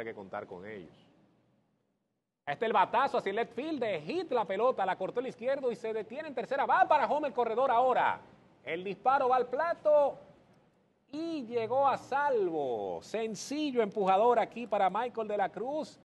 hay que contar con ellos. Este el batazo hacia el left field de hit la pelota, la cortó el izquierdo y se detiene en tercera. Va para home el corredor ahora. El disparo va al plato y llegó a salvo. Sencillo empujador aquí para Michael de la Cruz.